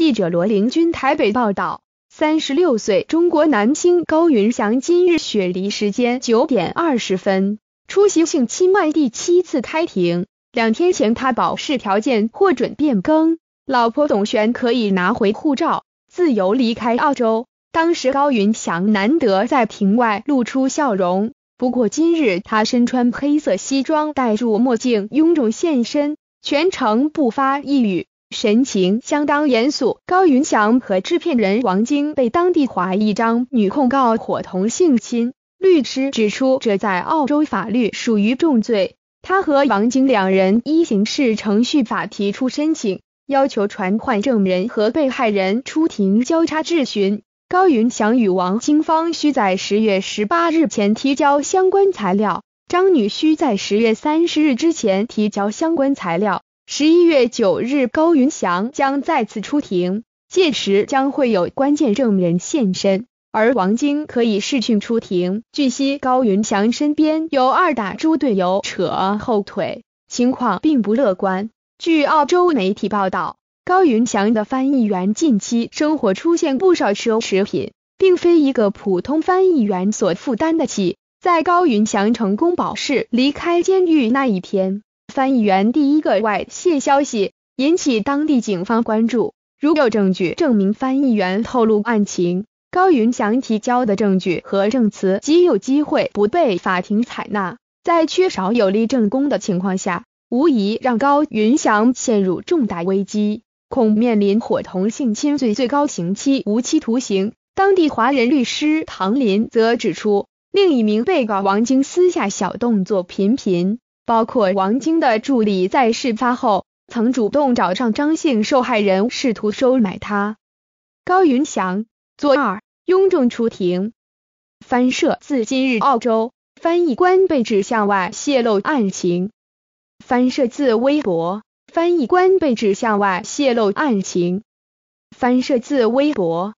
记者罗林君台北报道，三十六岁中国男星高云翔今日雪梨时间九点二十分出席性侵案第七次开庭。两天前他保释条件获准变更，老婆董璇可以拿回护照，自由离开澳洲。当时高云翔难得在庭外露出笑容，不过今日他身穿黑色西装，戴住墨镜，臃肿现身，全程不发一语。神情相当严肃。高云翔和制片人王晶被当地华裔张女控告伙同性侵。律师指出，这在澳洲法律属于重罪。他和王晶两人依刑事程序法提出申请，要求传唤证人和被害人出庭交叉质询。高云翔与王晶方需在十月十八日前提交相关材料，张女需在十月三十日之前提交相关材料。十一月九日，高云翔将再次出庭，届时将会有关键证人现身，而王晶可以试讯出庭。据悉，高云翔身边有二打猪队友扯后腿，情况并不乐观。据澳洲媒体报道，高云翔的翻译员近期生活出现不少奢侈品，并非一个普通翻译员所负担得起。在高云翔成功保释离开监狱那一天。翻译员第一个外泄消息引起当地警方关注。如有证据证明翻译员透露案情，高云翔提交的证据和证词极有机会不被法庭采纳。在缺少有力证供的情况下，无疑让高云翔陷入重大危机，恐面临伙同性侵罪最高刑期无期徒刑。当地华人律师唐林则指出，另一名被告王晶私下小动作频频。包括王晶的助理在事发后，曾主动找上张姓受害人，试图收买他。高云翔作二，雍正出庭。翻摄自今日澳洲。翻译官被指向外泄露案情。翻摄自微博。翻译官被指向外泄露案情。翻摄自微博。